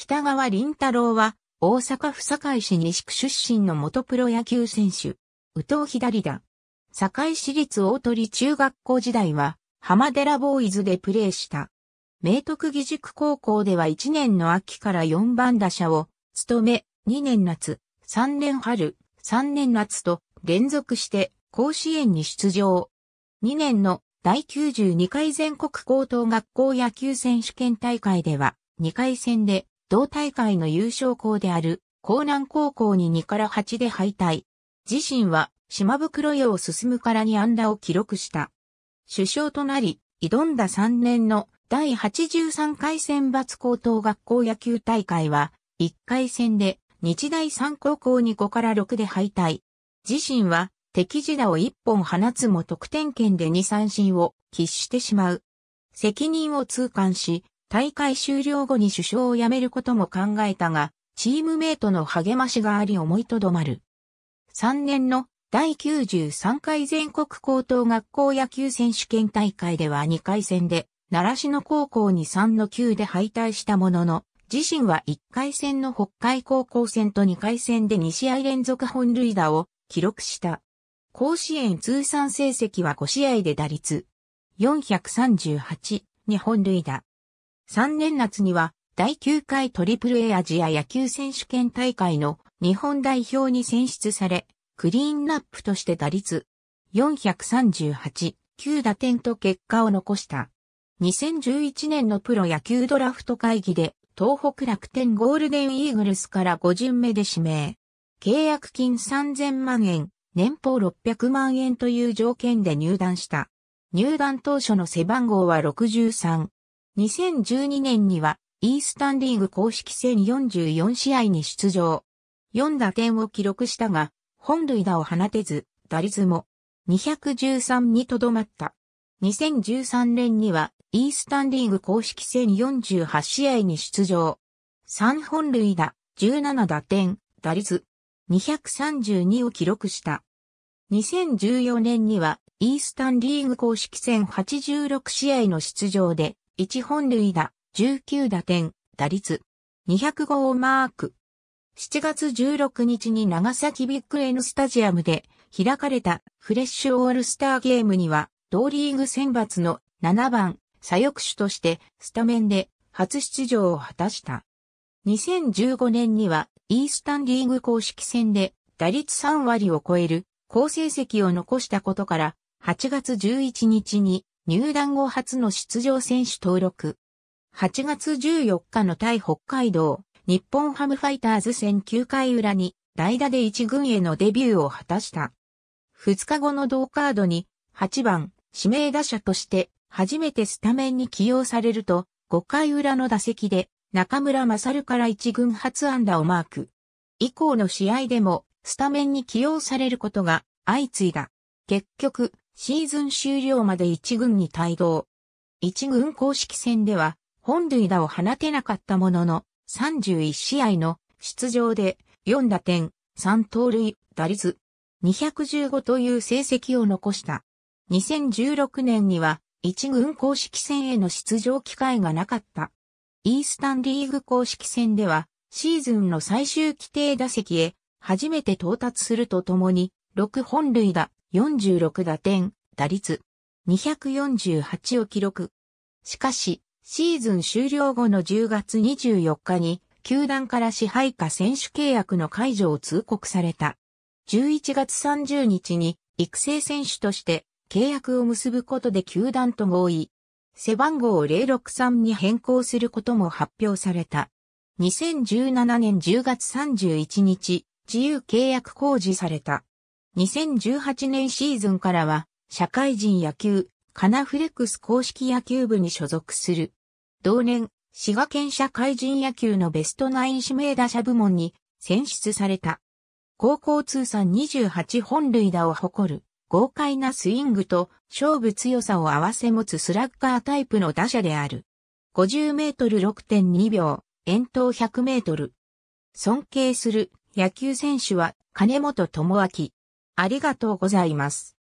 北川林太郎は、大阪府堺市西区出身の元プロ野球選手、宇藤左だ。堺市立大鳥中学校時代は、浜寺ボーイズでプレーした。明徳義塾高校では1年の秋から4番打者を、務め、2年夏、3年春、3年夏と、連続して甲子園に出場。2年の第92回全国高等学校野球選手権大会では、2回戦で同大会の優勝校である、江南高校に2から8で敗退。自身は、島袋洋を進むからに安打を記録した。首相となり、挑んだ3年の第83回選抜高等学校野球大会は、1回戦で日大三高校に5から6で敗退。自身は敵地打を1本放つも得点圏で2三振を喫してしまう。責任を痛感し、大会終了後に首相を辞めることも考えたが、チームメイトの励ましがあり思いとどまる。3年の第93回全国高等学校野球選手権大会では2回戦で、奈良市の高校に3の9で敗退したものの、自身は1回戦の北海高校戦と2回戦で2試合連続本塁打を記録した。甲子園通算成績は5試合で打率438 2本塁打、3年夏には第9回トリプル A アジア野球選手権大会の日本代表に選出され、クリーンナップとして打率438、9打点と結果を残した。2011年のプロ野球ドラフト会議で東北楽天ゴールデンイーグルスから5巡目で指名。契約金3000万円、年俸600万円という条件で入団した。入団当初の背番号は63。2012年には、イースタンリーグ公式戦44試合に出場。4打点を記録したが、本塁打を放てず、打率も213にとどまった。2013年には、イースタンリーグ公式戦48試合に出場。3本塁打、17打点、打率232を記録した。2014年には、イースタンリーグ公式戦86試合の出場で、1本塁打、19打点、打率、200号をマーク。7月16日に長崎ビッグエンスタジアムで開かれたフレッシュオールスターゲームには、同リーグ選抜の7番、左翼手としてスタメンで初出場を果たした。2015年にはイースタンリーグ公式戦で打率3割を超える好成績を残したことから8月11日に入団後初の出場選手登録。8月14日の対北海道、日本ハムファイターズ戦9回裏に、代打で1軍へのデビューを果たした。2日後の同カードに、8番、指名打者として、初めてスタメンに起用されると、5回裏の打席で、中村勝から1軍初安打をマーク。以降の試合でも、スタメンに起用されることが相次いだ。結局、シーズン終了まで一軍に帯同。一軍公式戦では、本塁打を放てなかったものの、31試合の出場で4打点、3盗塁、打率215という成績を残した。2016年には一軍公式戦への出場機会がなかった。イースタンリーグ公式戦ではシーズンの最終規定打席へ初めて到達するとともに6本塁打46打点、打率、248を記録。しかし、シーズン終了後の10月24日に、球団から支配下選手契約の解除を通告された。11月30日に、育成選手として契約を結ぶことで球団と合意。背番号を063に変更することも発表された。2017年10月31日、自由契約公示された。2018年シーズンからは、社会人野球、カナフレックス公式野球部に所属する。同年、滋賀県社会人野球のベストナイン指名打者部門に選出された。高校通算28本塁打を誇る豪快なスイングと勝負強さを合わせ持つスラッガータイプの打者である。50メートル6.2秒、遠投100メートル。尊敬する野球選手は金本智明、ありがとうございます。